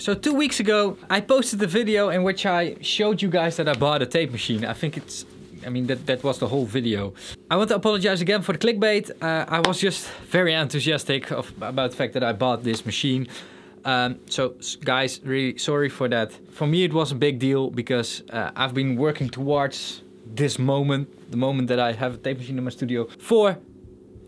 So two weeks ago, I posted the video in which I showed you guys that I bought a tape machine. I think it's, I mean, that, that was the whole video. I want to apologize again for the clickbait. Uh, I was just very enthusiastic of, about the fact that I bought this machine. Um, so guys, really sorry for that. For me, it was a big deal because uh, I've been working towards this moment, the moment that I have a tape machine in my studio for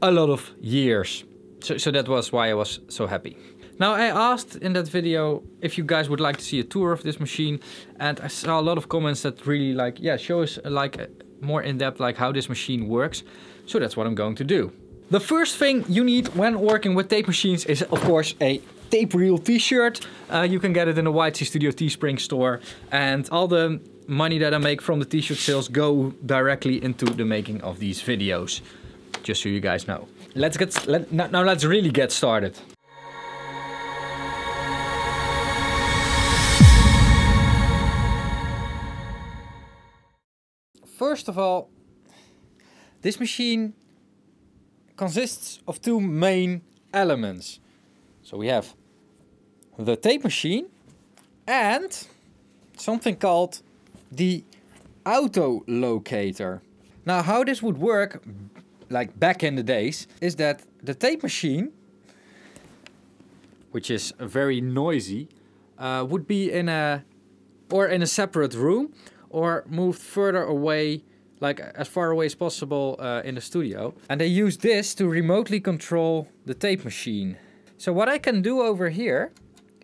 a lot of years. So, so that was why I was so happy. Now I asked in that video if you guys would like to see a tour of this machine and I saw a lot of comments that really like, yeah, show us like uh, more in depth like how this machine works. So that's what I'm going to do. The first thing you need when working with tape machines is of course a tape reel t-shirt. Uh, you can get it in the YC Studio Teespring store and all the money that I make from the t-shirt sales go directly into the making of these videos. Just so you guys know. Let's get, let, now let's really get started. First of all, this machine consists of two main elements. So we have the tape machine and something called the auto locator. Now how this would work, like back in the days, is that the tape machine, which is very noisy, uh, would be in a or in a separate room or moved further away like as far away as possible uh, in the studio. And they use this to remotely control the tape machine. So what I can do over here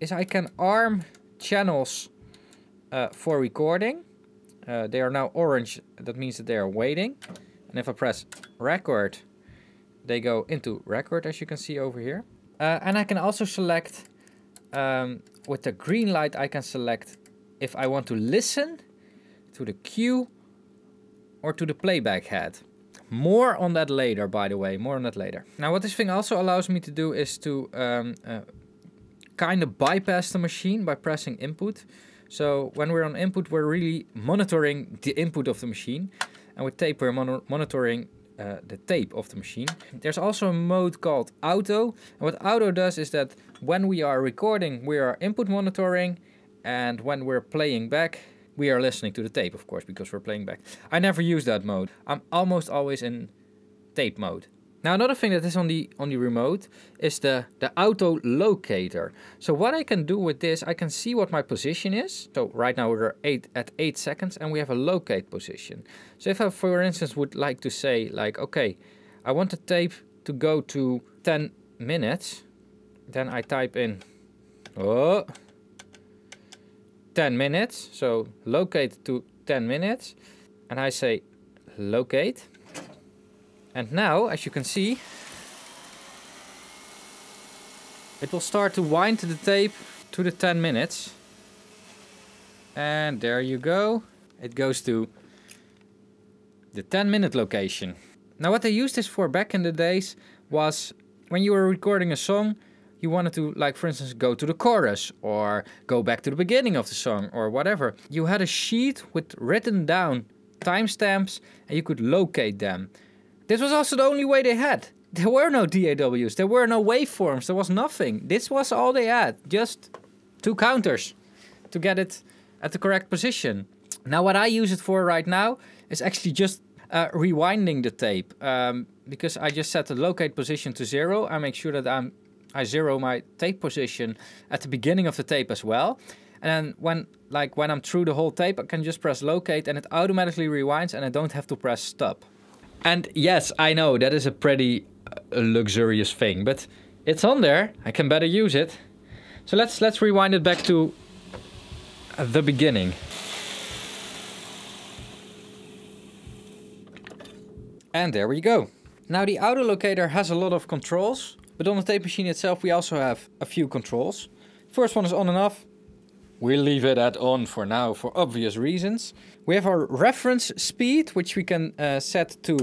is I can arm channels uh, for recording. Uh, they are now orange, that means that they are waiting. And if I press record, they go into record as you can see over here. Uh, and I can also select, um, with the green light, I can select if I want to listen to the queue, or to the playback head. More on that later, by the way, more on that later. Now what this thing also allows me to do is to um, uh, kind of bypass the machine by pressing input. So when we're on input, we're really monitoring the input of the machine. And with tape, we're mon monitoring uh, the tape of the machine. There's also a mode called auto. And what auto does is that when we are recording, we are input monitoring. And when we're playing back, we are listening to the tape, of course, because we're playing back. I never use that mode. I'm almost always in tape mode. Now another thing that is on the on the remote is the, the auto locator. So what I can do with this, I can see what my position is. So right now we're eight, at 8 seconds and we have a locate position. So if I for instance would like to say like, okay, I want the tape to go to 10 minutes, then I type in, oh, 10 minutes. So locate to 10 minutes. And I say locate. And now, as you can see, it will start to wind the tape to the 10 minutes. And there you go. It goes to the 10 minute location. Now what they used this for back in the days was when you were recording a song, you wanted to, like, for instance, go to the chorus or go back to the beginning of the song or whatever. You had a sheet with written down timestamps and you could locate them. This was also the only way they had. There were no DAWs, there were no waveforms, there was nothing. This was all they had, just two counters to get it at the correct position. Now what I use it for right now is actually just uh, rewinding the tape um, because I just set the locate position to zero. I make sure that I'm I zero my tape position at the beginning of the tape as well. And then when like when I'm through the whole tape, I can just press locate and it automatically rewinds and I don't have to press stop. And yes, I know that is a pretty uh, luxurious thing, but it's on there. I can better use it. So let's let's rewind it back to the beginning. And there we go. Now the auto locator has a lot of controls. But on the tape machine itself we also have a few controls. First one is on and off. We'll leave it at on for now for obvious reasons. We have our reference speed which we can uh, set to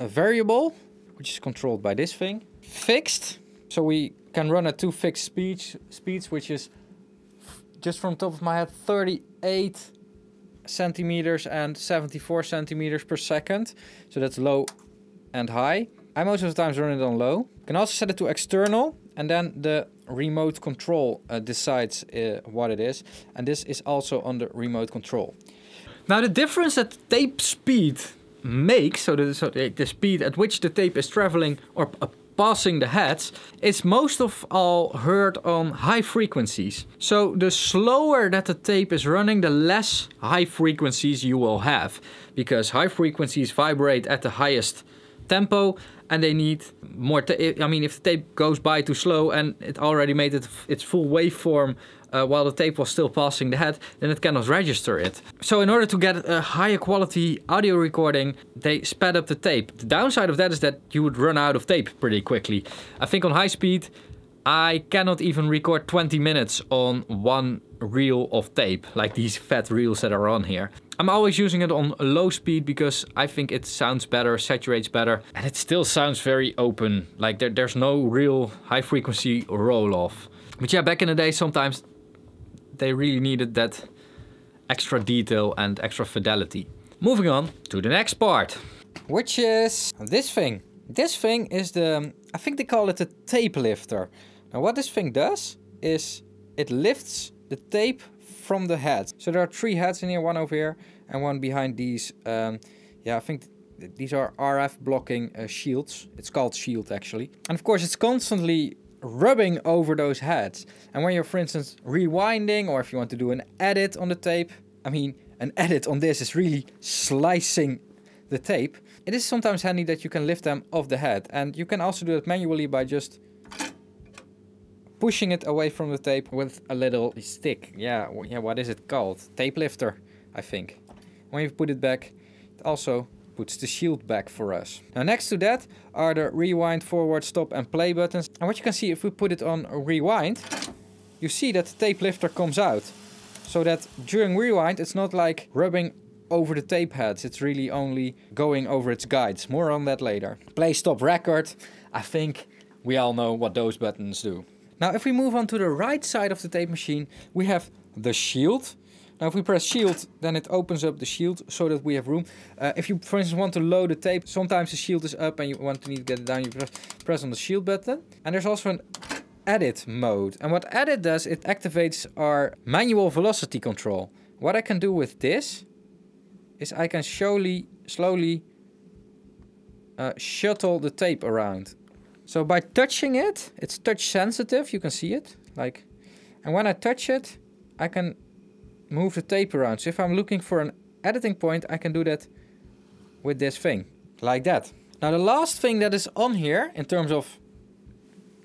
a variable which is controlled by this thing. Fixed, so we can run at two fixed speeds, speeds which is just from top of my head 38 centimeters and 74 centimeters per second. So that's low and high. I most of the times run it on low. You can also set it to external and then the remote control uh, decides uh, what it is. And this is also on the remote control. Now the difference that tape speed makes, so the, so the speed at which the tape is traveling or uh, passing the heads, is most of all heard on high frequencies. So the slower that the tape is running, the less high frequencies you will have. Because high frequencies vibrate at the highest tempo and they need more. I mean, if the tape goes by too slow and it already made it its full waveform uh, while the tape was still passing the head, then it cannot register it. So in order to get a higher quality audio recording, they sped up the tape. The downside of that is that you would run out of tape pretty quickly. I think on high speed, I cannot even record 20 minutes on one reel of tape, like these fat reels that are on here. I'm always using it on low speed because I think it sounds better, saturates better, and it still sounds very open. Like there, there's no real high frequency roll off. But yeah, back in the day, sometimes they really needed that extra detail and extra fidelity. Moving on to the next part. Which is this thing. This thing is the, I think they call it a tape lifter. Now what this thing does is it lifts the tape from the heads. So there are three heads in here, one over here and one behind these. Um, yeah, I think th these are RF blocking uh, shields. It's called shield actually. And of course it's constantly rubbing over those heads. And when you're, for instance, rewinding or if you want to do an edit on the tape, I mean, an edit on this is really slicing the tape. It is sometimes handy that you can lift them off the head. And you can also do it manually by just pushing it away from the tape with a little stick. Yeah, yeah, what is it called? Tape lifter, I think. When you put it back, it also puts the shield back for us. Now next to that are the rewind, forward, stop and play buttons. And what you can see if we put it on rewind, you see that the tape lifter comes out. So that during rewind it's not like rubbing over the tape heads, it's really only going over its guides. More on that later. Play, stop, record. I think we all know what those buttons do. Now if we move on to the right side of the tape machine, we have the shield. Now if we press shield, then it opens up the shield so that we have room. Uh, if you, for instance, want to load the tape, sometimes the shield is up and you want to need to get it down, you press, press on the shield button. And there's also an edit mode. And what edit does, it activates our manual velocity control. What I can do with this is I can slowly, slowly uh, shuttle the tape around. So by touching it, it's touch sensitive, you can see it. Like, and when I touch it, I can move the tape around. So if I'm looking for an editing point, I can do that with this thing, like that. Now the last thing that is on here, in terms of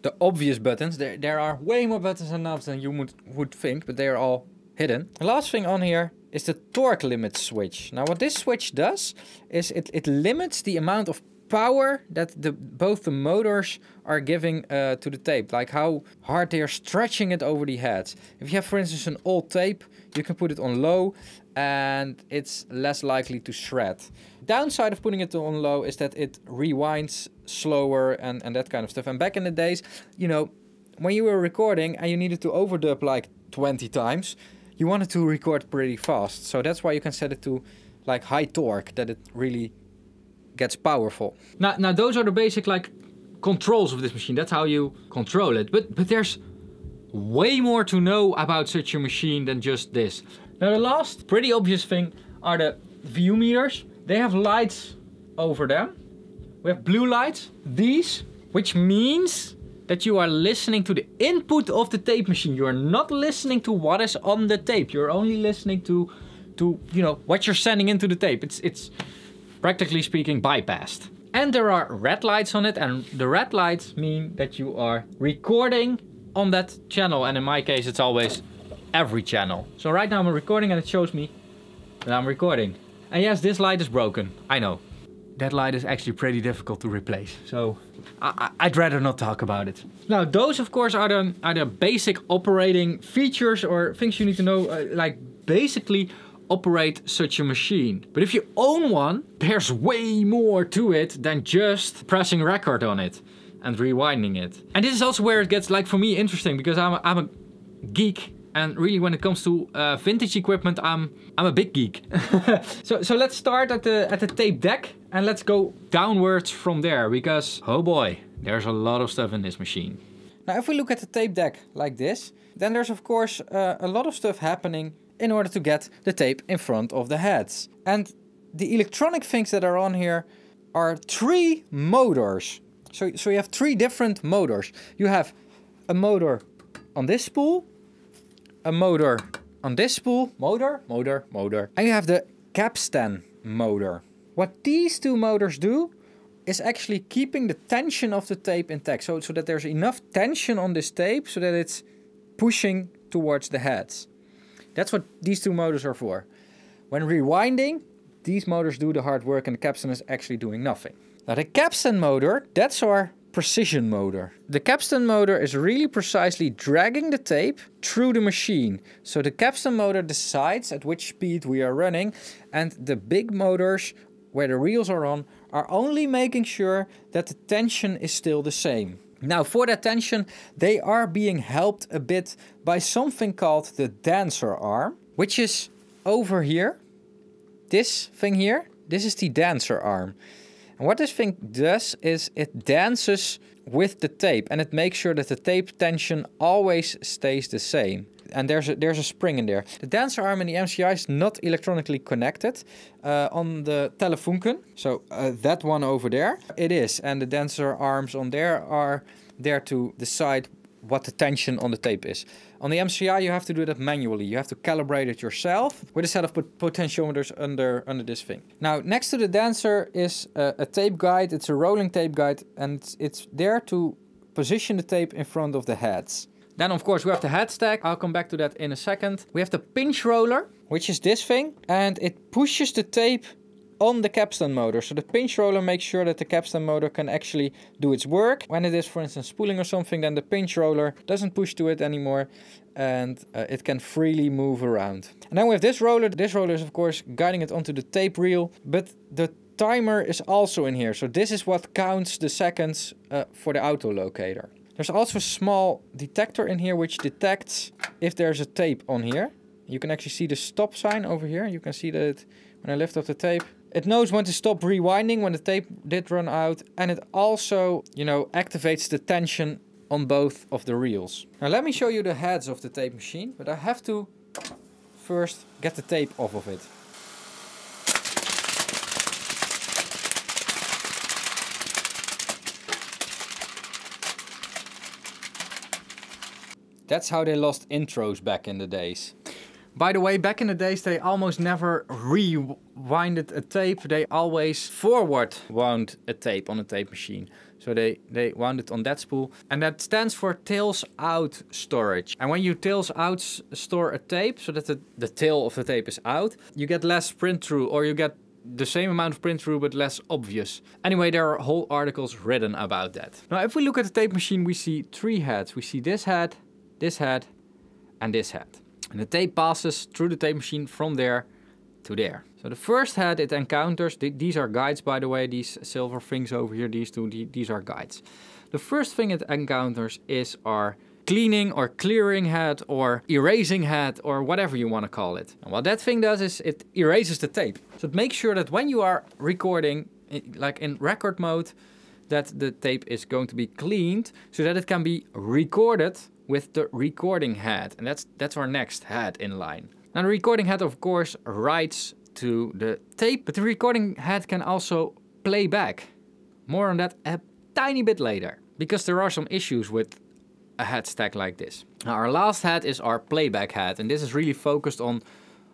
the obvious buttons, there, there are way more buttons and knobs than you would, would think, but they are all hidden. The last thing on here is the torque limit switch. Now what this switch does, is it, it limits the amount of power that the both the motors are giving uh, to the tape, like how hard they are stretching it over the heads. If you have, for instance, an old tape, you can put it on low and it's less likely to shred. Downside of putting it on low is that it rewinds slower and, and that kind of stuff. And back in the days, you know, when you were recording and you needed to overdub like 20 times, you wanted to record pretty fast. So that's why you can set it to like high torque, that it really gets powerful. Now, now those are the basic like controls of this machine. That's how you control it. But, but there's way more to know about such a machine than just this. Now the last pretty obvious thing are the view meters. They have lights over them. We have blue lights, these, which means that you are listening to the input of the tape machine. You're not listening to what is on the tape. You're only listening to, to you know, what you're sending into the tape. It's, it's, practically speaking, bypassed. And there are red lights on it, and the red lights mean that you are recording on that channel. And in my case, it's always every channel. So right now I'm recording and it shows me that I'm recording. And yes, this light is broken, I know. That light is actually pretty difficult to replace, so I would rather not talk about it. Now, those of course are the, are the basic operating features or things you need to know, uh, like basically operate such a machine. But if you own one, there's way more to it than just pressing record on it and rewinding it. And this is also where it gets like for me interesting because I'm a, I'm a geek and really when it comes to uh, vintage equipment I'm I'm a big geek. so so let's start at the at the tape deck and let's go downwards from there because oh boy there's a lot of stuff in this machine. Now if we look at the tape deck like this then there's of course uh, a lot of stuff happening in order to get the tape in front of the heads. And the electronic things that are on here are three motors. So, so you have three different motors. You have a motor on this spool, a motor on this spool, motor, motor, motor. And you have the capstan motor. What these two motors do is actually keeping the tension of the tape intact. So, so that there's enough tension on this tape so that it's pushing towards the heads. That's what these two motors are for. When rewinding, these motors do the hard work and the capstan is actually doing nothing. Now the capstan motor, that's our precision motor. The capstan motor is really precisely dragging the tape through the machine. So the capstan motor decides at which speed we are running and the big motors where the reels are on are only making sure that the tension is still the same. Now for that tension, they are being helped a bit by something called the dancer arm, which is over here. This thing here, this is the dancer arm. And what this thing does is it dances with the tape and it makes sure that the tape tension always stays the same and there's a, there's a spring in there. The dancer arm in the MCI is not electronically connected uh, on the Telefunken. So uh, that one over there, it is. And the dancer arms on there are there to decide what the tension on the tape is. On the MCI, you have to do that manually. You have to calibrate it yourself with a set of potentiometers under, under this thing. Now, next to the dancer is a, a tape guide. It's a rolling tape guide, and it's, it's there to position the tape in front of the heads. Then of course we have the head stack. I'll come back to that in a second. We have the pinch roller, which is this thing. And it pushes the tape on the capstan motor. So the pinch roller makes sure that the capstan motor can actually do its work. When it is, for instance, spooling or something, then the pinch roller doesn't push to it anymore and uh, it can freely move around. And then we have this roller. This roller is, of course, guiding it onto the tape reel, but the timer is also in here. So this is what counts the seconds uh, for the auto locator. There's also a small detector in here which detects if there's a tape on here. You can actually see the stop sign over here. You can see that when I lift up the tape, it knows when to stop rewinding when the tape did run out. And it also, you know, activates the tension on both of the reels. Now let me show you the heads of the tape machine, but I have to first get the tape off of it. That's how they lost intros back in the days. By the way, back in the days, they almost never rewinded a tape. They always forward wound a tape on a tape machine. So they, they wound it on that spool. And that stands for tails out storage. And when you tails out store a tape, so that the, the tail of the tape is out, you get less print through or you get the same amount of print through but less obvious. Anyway, there are whole articles written about that. Now, if we look at the tape machine, we see three heads. We see this head, this head, and this head. And the tape passes through the tape machine from there to there. So the first head it encounters, th these are guides by the way, these silver things over here, these two, th these are guides. The first thing it encounters is our cleaning or clearing head or erasing head or whatever you want to call it. And what that thing does is it erases the tape. So it makes sure that when you are recording, like in record mode, that the tape is going to be cleaned so that it can be recorded with the recording head. And that's, that's our next head in line. Now the recording head of course writes to the tape, but the recording head can also play back. More on that a tiny bit later, because there are some issues with a head stack like this. Now our last head is our playback head, and this is really focused on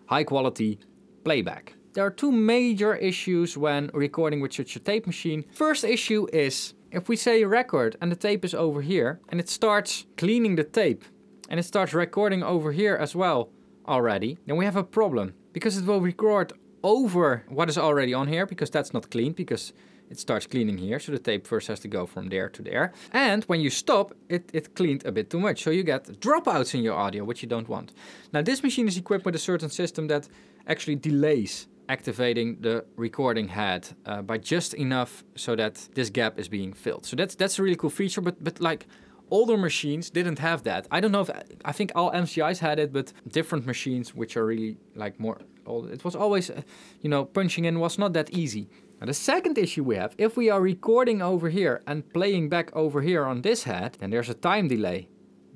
high quality playback. There are two major issues when recording with such a tape machine. First issue is if we say record and the tape is over here and it starts cleaning the tape and it starts recording over here as well already, then we have a problem because it will record over what is already on here because that's not clean because it starts cleaning here. So the tape first has to go from there to there. And when you stop, it, it cleaned a bit too much. So you get dropouts in your audio, which you don't want. Now this machine is equipped with a certain system that actually delays activating the recording head uh, by just enough so that this gap is being filled. So that's that's a really cool feature, but but like older machines didn't have that. I don't know if I think all MCIs had it, but different machines which are really like more old. It was always, uh, you know, punching in was not that easy. Now the second issue we have, if we are recording over here and playing back over here on this head, then there's a time delay.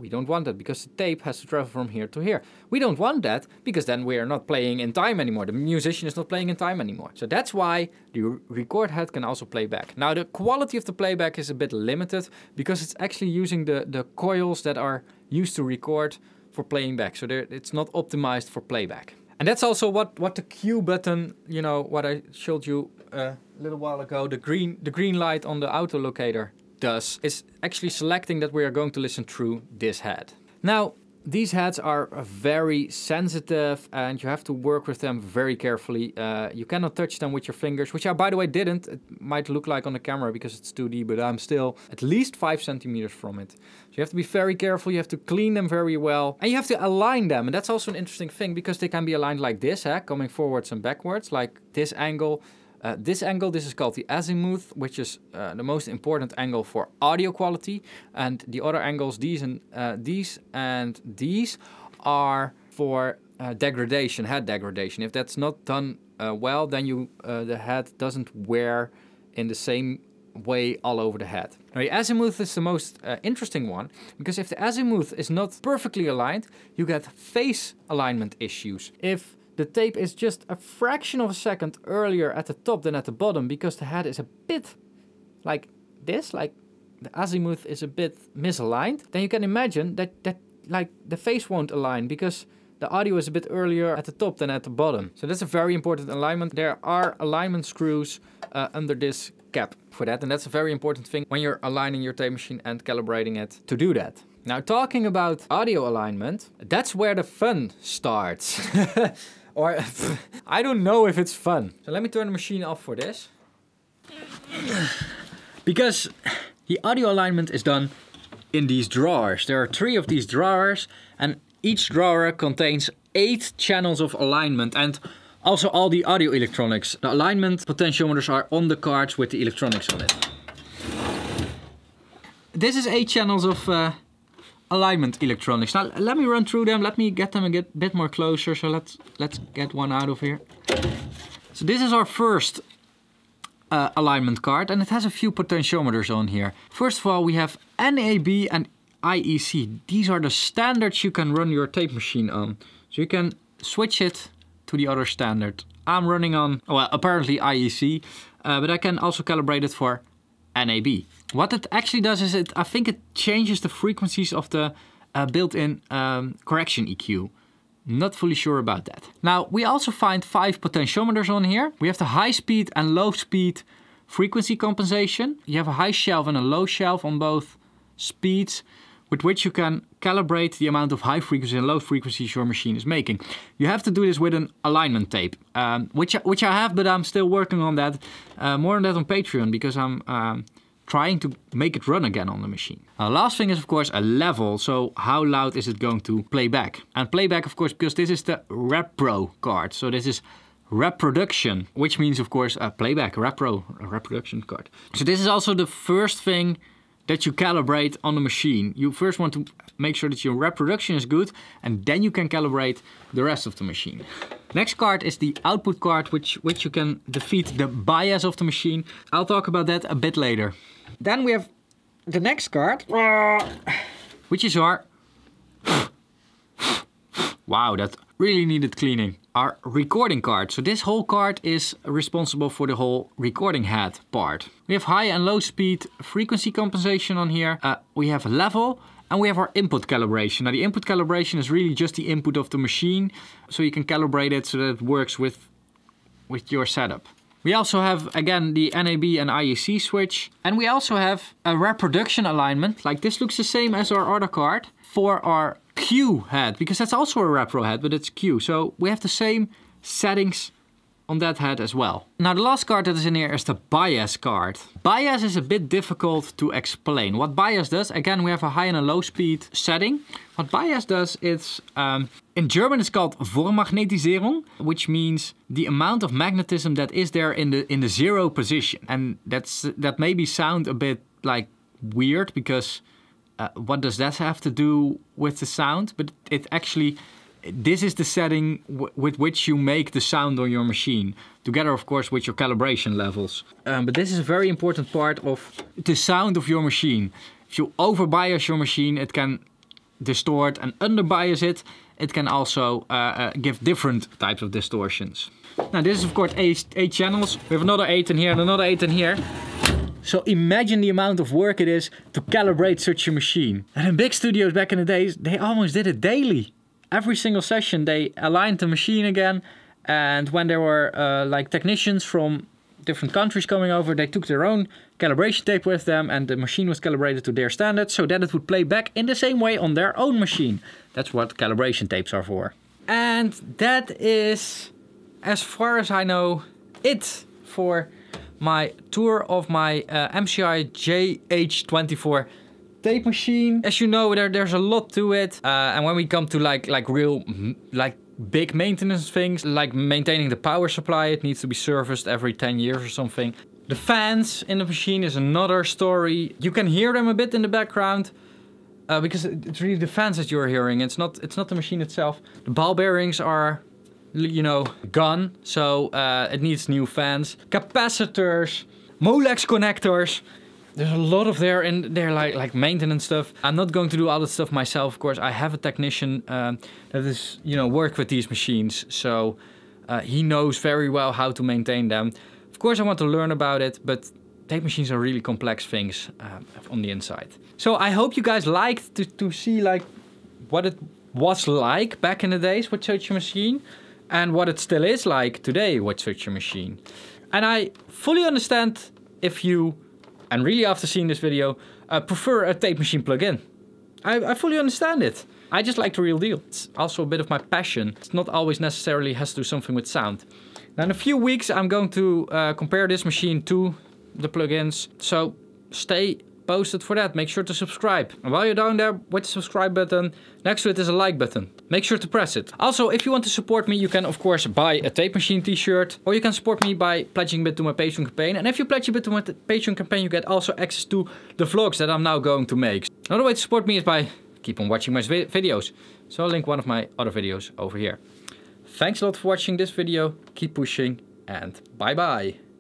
We don't want that because the tape has to travel from here to here. We don't want that because then we are not playing in time anymore. The musician is not playing in time anymore. So that's why the record head can also play back. Now the quality of the playback is a bit limited because it's actually using the, the coils that are used to record for playing back. So it's not optimized for playback. And that's also what, what the cue button, you know, what I showed you uh, a little while ago, the green, the green light on the auto locator does is actually selecting that we are going to listen through this head. Now, these heads are very sensitive and you have to work with them very carefully. Uh, you cannot touch them with your fingers, which I, by the way, didn't. It might look like on the camera because it's 2D, but I'm still at least five centimeters from it. So you have to be very careful. You have to clean them very well and you have to align them. And that's also an interesting thing because they can be aligned like this, eh? coming forwards and backwards, like this angle uh, this angle, this is called the azimuth, which is uh, the most important angle for audio quality. And the other angles, these and uh, these and these, are for uh, degradation, head degradation. If that's not done uh, well, then you uh, the head doesn't wear in the same way all over the head. Now the azimuth is the most uh, interesting one because if the azimuth is not perfectly aligned, you get face alignment issues. If the tape is just a fraction of a second earlier at the top than at the bottom because the head is a bit like this, like the azimuth is a bit misaligned. Then you can imagine that, that like the face won't align because the audio is a bit earlier at the top than at the bottom. So that's a very important alignment. There are alignment screws uh, under this cap for that. And that's a very important thing when you're aligning your tape machine and calibrating it to do that. Now talking about audio alignment, that's where the fun starts. Or, oh, I don't know if it's fun. So let me turn the machine off for this. Because the audio alignment is done in these drawers. There are three of these drawers and each drawer contains eight channels of alignment and also all the audio electronics. The alignment potentiometers are on the cards with the electronics on it. This is eight channels of uh, alignment electronics. Now let me run through them. Let me get them a bit more closer. So let's let's get one out of here. So this is our first uh, alignment card and it has a few potentiometers on here. First of all, we have NAB and IEC. These are the standards you can run your tape machine on. So you can switch it to the other standard. I'm running on, well, apparently IEC, uh, but I can also calibrate it for NAB. What it actually does is it, I think it changes the frequencies of the uh, built-in um, correction EQ. Not fully sure about that. Now, we also find five potentiometers on here. We have the high speed and low speed frequency compensation. You have a high shelf and a low shelf on both speeds with which you can calibrate the amount of high frequency and low frequencies your machine is making. You have to do this with an alignment tape, um, which, I, which I have, but I'm still working on that. Uh, more on that on Patreon, because I'm um, trying to make it run again on the machine. Now, uh, last thing is, of course, a level. So how loud is it going to play back? And playback, of course, because this is the Repro card. So this is reproduction, which means, of course, a playback, repro, a reproduction card. So this is also the first thing that you calibrate on the machine. You first want to make sure that your reproduction is good and then you can calibrate the rest of the machine. Next card is the output card, which, which you can defeat the bias of the machine. I'll talk about that a bit later. Then we have the next card, which is our... Wow, that really needed cleaning our recording card. So this whole card is responsible for the whole recording head part. We have high and low speed frequency compensation on here. Uh, we have level and we have our input calibration. Now the input calibration is really just the input of the machine. So you can calibrate it so that it works with, with your setup. We also have, again, the NAB and IEC switch. And we also have a reproduction alignment. Like this looks the same as our other card for our Q head, because that's also a RepRo head, but it's Q. So we have the same settings on that head as well. Now the last card that is in here is the bias card. Bias is a bit difficult to explain. What bias does, again we have a high and a low speed setting. What bias does is, um, in German it's called Vormagnetisierung, which means the amount of magnetism that is there in the in the zero position. And that's that maybe sound a bit like weird because uh, what does that have to do with the sound? But it actually, this is the setting with which you make the sound on your machine, together of course with your calibration levels. Um, but this is a very important part of the sound of your machine. If you over bias your machine, it can distort and under bias it. It can also uh, uh, give different types of distortions. Now this is of course eight, eight channels. We have another eight in here and another eight in here. So imagine the amount of work it is to calibrate such a machine. And in big studios back in the days, they almost did it daily. Every single session they aligned the machine again and when there were uh, like technicians from different countries coming over, they took their own calibration tape with them and the machine was calibrated to their standards so that it would play back in the same way on their own machine. That's what calibration tapes are for. And that is, as far as I know, it for my tour of my uh, MCI JH24 tape machine. As you know, there, there's a lot to it. Uh, and when we come to like, like real, like big maintenance things, like maintaining the power supply, it needs to be serviced every 10 years or something. The fans in the machine is another story. You can hear them a bit in the background. Uh, because it's really the fans that you're hearing. It's not it's not the machine itself. The ball bearings are you know, gone. So uh, it needs new fans. Capacitors, Molex connectors. There's a lot of there in there, like like maintenance stuff. I'm not going to do all that stuff myself, of course. I have a technician um, that is, you know, work with these machines. So uh, he knows very well how to maintain them. Of course, I want to learn about it, but tape machines are really complex things uh, on the inside. So I hope you guys liked to, to see like what it was like back in the days with such a machine and what it still is like today with such a machine. And I fully understand if you, and really after seeing this video, uh, prefer a tape machine plugin. I, I fully understand it. I just like the real deal. It's also a bit of my passion. It's not always necessarily has to do something with sound. Now in a few weeks I'm going to uh, compare this machine to the plugins. So stay posted for that. Make sure to subscribe. And while you're down there with the subscribe button, next to it is a like button make sure to press it. Also, if you want to support me, you can of course buy a Tape Machine t-shirt or you can support me by pledging a bit to my Patreon campaign. And if you pledge a bit to my Patreon campaign, you get also access to the vlogs that I'm now going to make. Another way to support me is by keep on watching my videos. So I'll link one of my other videos over here. Thanks a lot for watching this video. Keep pushing and bye bye.